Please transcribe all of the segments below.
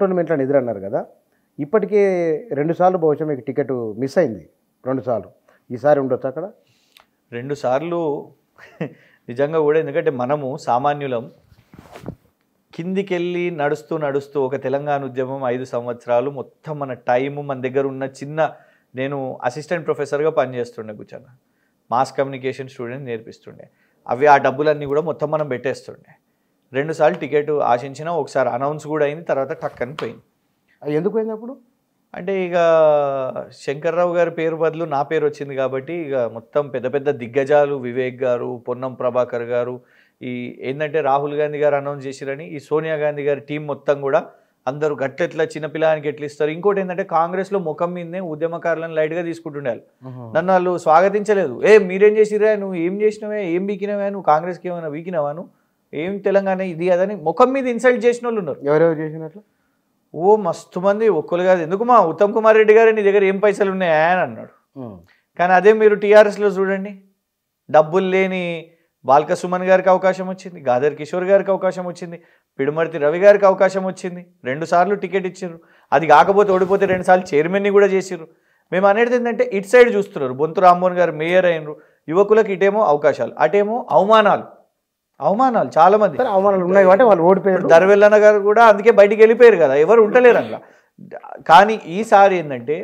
కంటోన్మెంట్లో నిద్ర అన్నారు కదా ఇప్పటికే రెండుసార్లు బహుశా మీకు టికెట్ మిస్ అయింది రెండుసార్లు ఈసారి ఉండొచ్చు అక్కడ రెండుసార్లు నిజంగా కూడా ఎందుకంటే మనము సామాన్యులం కిందికెళ్ళి నడుస్తూ నడుస్తూ ఒక తెలంగాణ ఉద్యమం ఐదు సంవత్సరాలు మొత్తం మన టైము మన దగ్గర ఉన్న చిన్న నేను అసిస్టెంట్ ప్రొఫెసర్గా పనిచేస్తుండే కూర్చొని మాస్ కమ్యూనికేషన్ స్టూడెంట్ నేర్పిస్తుండే అవి ఆ డబ్బులన్నీ కూడా మొత్తం మనం పెట్టేస్తుండే రెండుసార్లు టికెట్ ఆశించిన ఒకసారి అనౌన్స్ కూడా అయింది తర్వాత టక్ అని పోయింది ఎందుకు పోయింది అప్పుడు అంటే ఇక శంకర్రావు గారి పేరు బదులు నా పేరు వచ్చింది కాబట్టి ఇక మొత్తం పెద్ద పెద్ద దిగ్గజాలు వివేక్ గారు పొన్నం ప్రభాకర్ గారు ఈ ఏంటంటే రాహుల్ గాంధీ గారు అనౌన్స్ చేసిరని ఈ సోనియా గాంధీ గారి టీం మొత్తం కూడా అందరూ గట్లెట్లా చిన్నపిల్లానికి ఎట్లా ఇస్తారు ఇంకోటి ఏంటంటే కాంగ్రెస్లో ముఖం మీదనే ఉద్యమకారులను లైట్గా తీసుకుంటుండాలి నన్ను వాళ్ళు స్వాగతించలేదు ఏ మీరేం చేసిరా నువ్వు ఏం చేసినవే ఏం బీకినవే నువ్వు కాంగ్రెస్కి ఏమైనా వీకినవా నువ్వు ఏం తెలంగాణ ఇది అదని ముఖం మీద ఇన్సల్ట్ చేసిన వాళ్ళు ఉన్నారు ఎవరెవరు చేసినట్లు ఓ మస్తు మంది ఒక్కరు కాదు ఎందుకు మా ఉత్తమ్ కుమార్ రెడ్డి గారు నీ దగ్గర ఏం పైసలు ఉన్నాయా అని అన్నాడు కానీ అదే మీరు టీఆర్ఎస్లో చూడండి డబ్బులు లేని బాలకసుమన్ సుమన్ గారికి అవకాశం వచ్చింది గాదర్ కిషోర్ గారికి అవకాశం వచ్చింది పిడుమర్తి రవి గారికి అవకాశం వచ్చింది రెండు సార్లు టికెట్ ఇచ్చారు అది కాకపోతే ఓడిపోతే రెండు సార్లు చైర్మన్ని కూడా చేసిర్రు మేము అనేది ఏంటంటే ఇటు సైడ్ చూస్తున్నారు బొంతు రామ్మోహన్ గారు మేయర్ అయినరు యువకులకు ఇటేమో అవకాశాలు అటేమో అవమానాలు అవమానాలు చాలా మంది అవమానాలు ఉన్నాయి అంటే వాళ్ళు ఓడిపోయారు ధరవెల్లన్న గారు కూడా అందుకే బయటికి వెళ్ళిపోయారు కదా ఎవరు ఉండలేరు అట్లా కానీ ఈసారి ఏంటంటే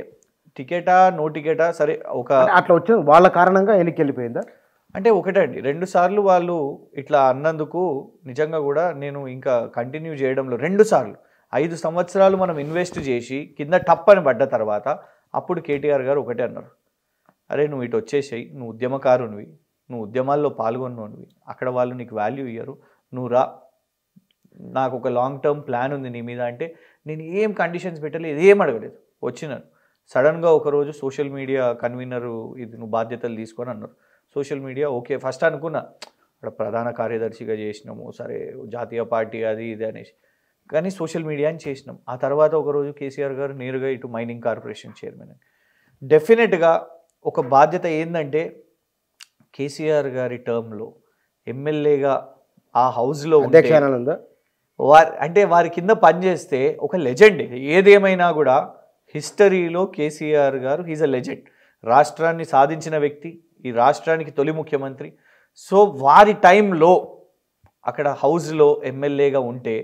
టికెటా నో టికెటా సరే ఒక అట్లా వచ్చింది వాళ్ళ కారణంగా వెనక్కి వెళ్ళిపోయిందా అంటే ఒకటే అండి రెండు సార్లు వాళ్ళు ఇట్లా అన్నందుకు నిజంగా కూడా నేను ఇంకా కంటిన్యూ చేయడంలో రెండు సార్లు ఐదు సంవత్సరాలు మనం ఇన్వెస్ట్ చేసి కింద టప్పని అని పడ్డ తర్వాత అప్పుడు కేటీఆర్ గారు ఒకటే అన్నారు అరే నువ్వు ఇటు వచ్చేసేయి నువ్వు ఉద్యమకారునివి నువ్వు ఉద్యమాల్లో పాల్గొన్నవి అక్కడ వాళ్ళు నీకు వాల్యూ ఇయ్యరు నువ్వు రా నాకు ఒక లాంగ్ టర్మ్ ప్లాన్ ఉంది నీ మీద అంటే నేను ఏం కండిషన్స్ పెట్టలేదు ఏం అడగలేదు వచ్చినాను సడన్గా ఒకరోజు సోషల్ మీడియా కన్వీనరు ఇది నువ్వు బాధ్యతలు తీసుకొని అన్నారు సోషల్ మీడియా ఓకే ఫస్ట్ అనుకున్నా అక్కడ ప్రధాన కార్యదర్శిగా చేసినాము సరే జాతీయ పార్టీ అది ఇది అనేసి కానీ సోషల్ మీడియా అని చేసినాం ఆ తర్వాత ఒకరోజు కేసీఆర్ గారు నేరుగా ఇటు మైనింగ్ కార్పొరేషన్ చైర్మన్ అని డెఫినెట్గా ఒక బాధ్యత ఏంటంటే కేసీఆర్ గారి టర్మ్లో ఎమ్మెల్యేగా ఆ హౌస్లో ఉందా వారి అంటే వారి కింద పనిచేస్తే ఒక లెజెండ్ ఏదేమైనా కూడా హిస్టరీలో కేసీఆర్ గారు హీజ్ అ లెజెండ్ రాష్ట్రాన్ని సాధించిన వ్యక్తి ఈ రాష్ట్రానికి తొలి ముఖ్యమంత్రి సో వారి టైంలో అక్కడ హౌస్లో ఎమ్మెల్యేగా ఉంటే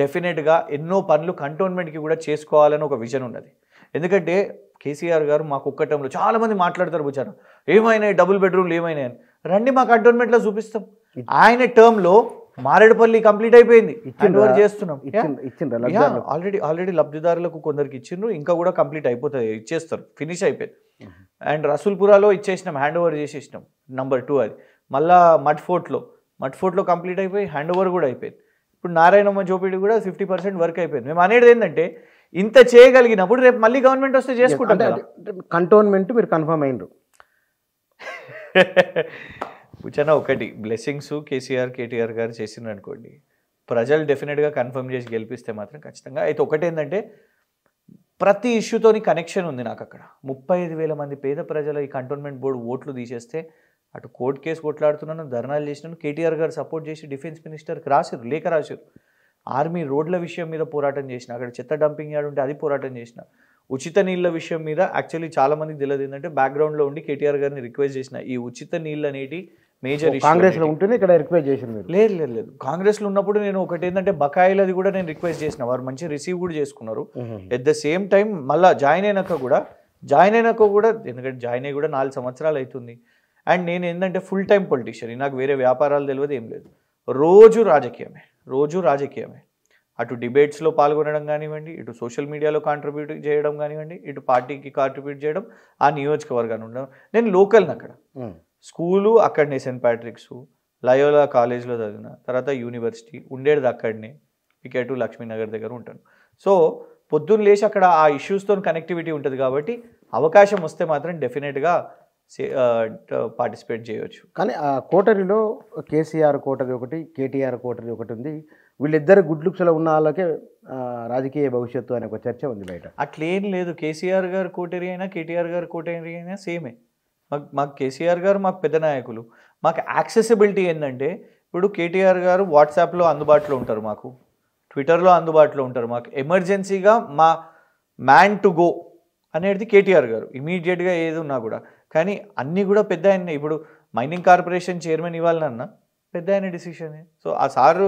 డెఫినెట్గా ఎన్నో పనులు కంటోన్మెంట్కి కూడా చేసుకోవాలని ఒక విజన్ ఉన్నది ఎందుకంటే కేసీఆర్ గారు మాకు ఒక్క టైంలో చాలామంది మాట్లాడతారు బుచ్చారు ఏమైనాయి డబుల్ బెడ్రూమ్లు ఏమైనాయి రండి మాకు అడ్వర్మెంట్లో చూపిస్తాం ఆయన టర్మ్లో మారేడుపల్లి కంప్లీట్ అయిపోయింది చేస్తున్నాం ఆల్రెడీ ఆల్రెడీ లబ్ధిదారులకు కొందరికి ఇచ్చిండ్రు ఇంకా కూడా కంప్లీట్ అయిపోతుంది ఇచ్చేస్తారు ఫినిష్ అయిపోయింది అండ్ రసూల్పురాలో ఇచ్చేసినాం హ్యాండ్ ఓవర్ చేసేసినాం నంబర్ టూ అది మళ్ళా మట్ఫోర్ట్లో ఫోర్ట్లో కంప్లీట్ అయిపోయి హ్యాండ్ ఓవర్ కూడా అయిపోయింది ఇప్పుడు నారాయణమ్మ జోపిడి కూడా ఫిఫ్టీ పర్సెంట్ వర్క్ అయిపోయింది మేము అనేది ఏంటంటే ఇంత చేయగలిగినప్పుడు రేపు మళ్ళీ గవర్నమెంట్ వస్తే చేసుకుంటాం కంటోన్మెంట్ మీరు కన్ఫర్మ్ అయినరు పుచ్చన ఒకటి బ్లెస్సింగ్స్ కేసీఆర్ కేటీఆర్ గారు చేసిన అనుకోండి ప్రజలు డెఫినెట్గా కన్ఫర్మ్ చేసి గెలిపిస్తే మాత్రం ఖచ్చితంగా అయితే ఒకటేంటంటే ప్రతి ఇష్యూతోని కనెక్షన్ ఉంది నాకు అక్కడ ముప్పై ఐదు వేల మంది పేద ప్రజలు ఈ కంటోన్మెంట్ బోర్డు ఓట్లు తీసేస్తే అటు కోర్టు కేసు కొట్లాడుతున్నాను ధర్నాలు చేసినాను కేటీఆర్ గారు సపోర్ట్ చేసి డిఫెన్స్ మినిస్టర్కి రాశారు లేఖ రాశారు ఆర్మీ రోడ్ల విషయం మీద పోరాటం చేసిన అక్కడ చెత్త డంపింగ్ యార్డ్ ఉంటే అది పోరాటం చేసిన ఉచిత నీళ్ళ విషయం మీద యాక్చువల్లీ చాలా తెలియదు ఏంటంటే బ్యాక్గ్రౌండ్లో ఉండి కేటీఆర్ గారిని రిక్వెస్ట్ చేసిన ఈ ఉచిత నీళ్ళు అనేటి మేజర్ కాంగ్రెస్ లో ఉంటేనే ఇక్కడ రిక్వెస్ట్ చేసింది లేదు లేదు లేదు కాంగ్రెస్ లో ఉన్నప్పుడు నేను ఒకటి ఏంటంటే బకాయిలది కూడా నేను రిక్వెస్ట్ చేసిన వారు మంచి రిసీవ్ కూడా చేసుకున్నారు ఎట్ ద సేమ్ టైం మళ్ళీ జాయిన్ అయినాక కూడా జాయిన్ అయినాక కూడా ఎందుకంటే జాయిన్ అయ్యి కూడా నాలుగు సంవత్సరాలు అవుతుంది అండ్ నేను ఏంటంటే ఫుల్ టైం పొలిటీషియన్ నాకు వేరే వ్యాపారాలు తెలియదు ఏం లేదు రోజు రాజకీయమే రోజు రాజకీయమే అటు డిబేట్స్లో పాల్గొనడం కానివ్వండి ఇటు సోషల్ మీడియాలో కాంట్రిబ్యూట్ చేయడం కానివ్వండి ఇటు పార్టీకి కాంట్రిబ్యూట్ చేయడం ఆ నియోజకవర్గాన్ని ఉండడం నేను లోకల్ని అక్కడ స్కూలు అక్కడనే సెయింట్ ప్యాట్రిక్స్ లయోలా కాలేజ్లో చదివిన తర్వాత యూనివర్సిటీ ఉండేది అక్కడనే ఇక టు లక్ష్మీనగర్ దగ్గర ఉంటాను సో పొద్దున్న లేచి అక్కడ ఆ ఇష్యూస్తో కనెక్టివిటీ ఉంటుంది కాబట్టి అవకాశం వస్తే మాత్రం డెఫినెట్గా పార్టిసిపేట్ చేయవచ్చు కానీ ఆ కోటరీలో కేసీఆర్ కోటరీ ఒకటి కేటీఆర్ కోటరీ ఒకటి ఉంది వీళ్ళిద్దరు గుడ్ ఉన్న వాళ్ళకే రాజకీయ భవిష్యత్తు అనే ఒక చర్చ ఉంది బయట అట్లేం లేదు కేసీఆర్ గారు కోటరీ అయినా కేటీఆర్ గారు కోటరీ అయినా సేమే మాకు మాకు కేసీఆర్ గారు మాకు పెద్ద నాయకులు మాకు యాక్సెసిబిలిటీ ఏంటంటే ఇప్పుడు కేటీఆర్ గారు వాట్సాప్లో అందుబాటులో ఉంటారు మాకు ట్విట్టర్లో అందుబాటులో ఉంటారు మాకు ఎమర్జెన్సీగా మా మ్యాన్ టు గో అనేది కేటీఆర్ గారు ఇమీడియట్గా ఏది ఉన్నా కూడా కానీ అన్నీ కూడా పెద్ద ఆయన ఇప్పుడు మైనింగ్ కార్పొరేషన్ చైర్మన్ ఇవ్వాలన్నా పెద్ద ఆయన డిసిషన్ సో ఆ సారు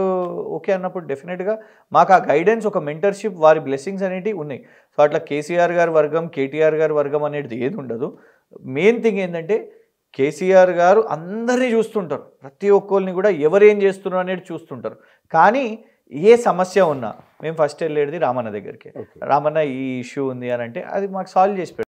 ఓకే అన్నప్పుడు డెఫినెట్గా మాకు ఆ గైడెన్స్ ఒక మెంటర్షిప్ వారి బ్లెస్సింగ్స్ అనేటివి ఉన్నాయి సో అట్లా కేసీఆర్ గారి వర్గం కేటీఆర్ గారి వర్గం అనేది ఏది ఉండదు మెయిన్ థింగ్ ఏంటంటే కేసీఆర్ గారు అందరినీ చూస్తుంటారు ప్రతి ఒక్కరిని కూడా ఎవరేం చేస్తున్నారు అనేది చూస్తుంటారు కానీ ఏ సమస్య ఉన్నా మేము ఫస్ట్ వెళ్ళేది రామన్న దగ్గరికి రామన్న ఈ ఇష్యూ ఉంది అని అంటే అది మాకు సాల్వ్ చేసి